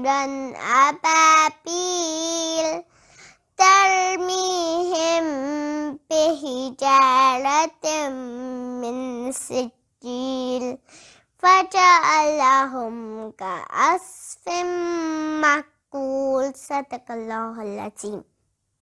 dan ababil tarmihim bihijaratim min sijil فجعلهم كأسف مأكول صدق الله العظيم